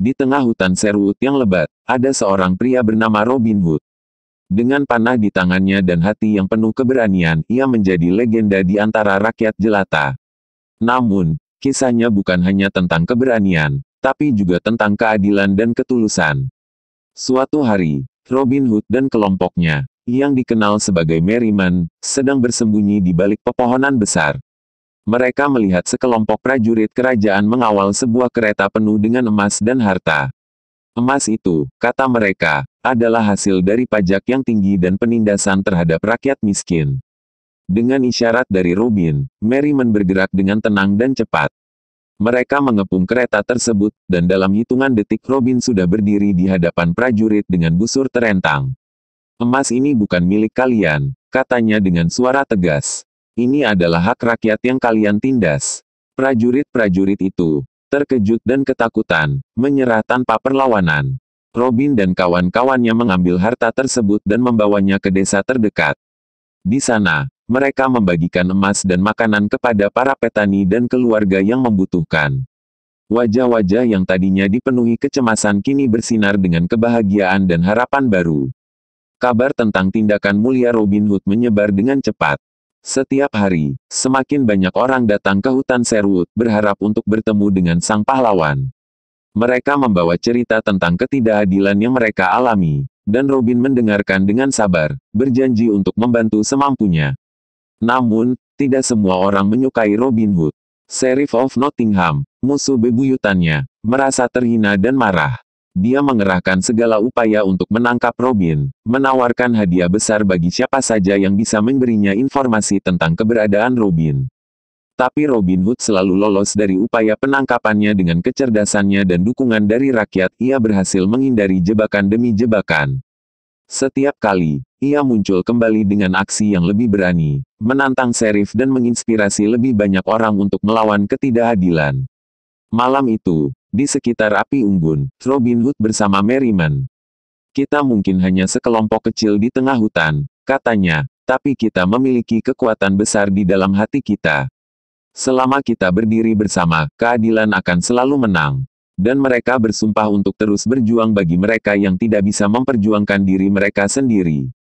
Di tengah hutan serwood yang lebat, ada seorang pria bernama Robin Hood. Dengan panah di tangannya dan hati yang penuh keberanian, ia menjadi legenda di antara rakyat jelata. Namun, kisahnya bukan hanya tentang keberanian, tapi juga tentang keadilan dan ketulusan. Suatu hari, Robin Hood dan kelompoknya, yang dikenal sebagai Merriman, sedang bersembunyi di balik pepohonan besar. Mereka melihat sekelompok prajurit kerajaan mengawal sebuah kereta penuh dengan emas dan harta. Emas itu, kata mereka, adalah hasil dari pajak yang tinggi dan penindasan terhadap rakyat miskin. Dengan isyarat dari Rubin, Merriman bergerak dengan tenang dan cepat. Mereka mengepung kereta tersebut, dan dalam hitungan detik Robin sudah berdiri di hadapan prajurit dengan busur terentang. Emas ini bukan milik kalian, katanya dengan suara tegas. Ini adalah hak rakyat yang kalian tindas. Prajurit-prajurit itu, terkejut dan ketakutan, menyerah tanpa perlawanan. Robin dan kawan-kawannya mengambil harta tersebut dan membawanya ke desa terdekat. Di sana, mereka membagikan emas dan makanan kepada para petani dan keluarga yang membutuhkan. Wajah-wajah yang tadinya dipenuhi kecemasan kini bersinar dengan kebahagiaan dan harapan baru. Kabar tentang tindakan mulia Robin Hood menyebar dengan cepat. Setiap hari, semakin banyak orang datang ke hutan Serwood berharap untuk bertemu dengan sang pahlawan. Mereka membawa cerita tentang ketidakadilan yang mereka alami, dan Robin mendengarkan dengan sabar, berjanji untuk membantu semampunya. Namun, tidak semua orang menyukai Robin Hood. Sheriff of Nottingham, musuh bebuyutannya, merasa terhina dan marah. Dia mengerahkan segala upaya untuk menangkap Robin, menawarkan hadiah besar bagi siapa saja yang bisa memberinya informasi tentang keberadaan Robin. Tapi Robin Hood selalu lolos dari upaya penangkapannya dengan kecerdasannya dan dukungan dari rakyat ia berhasil menghindari jebakan demi jebakan. Setiap kali, ia muncul kembali dengan aksi yang lebih berani, menantang serif dan menginspirasi lebih banyak orang untuk melawan ketidakadilan. Malam itu, di sekitar api unggun, Robin Hood bersama Merriman. Kita mungkin hanya sekelompok kecil di tengah hutan, katanya, tapi kita memiliki kekuatan besar di dalam hati kita. Selama kita berdiri bersama, keadilan akan selalu menang. Dan mereka bersumpah untuk terus berjuang bagi mereka yang tidak bisa memperjuangkan diri mereka sendiri.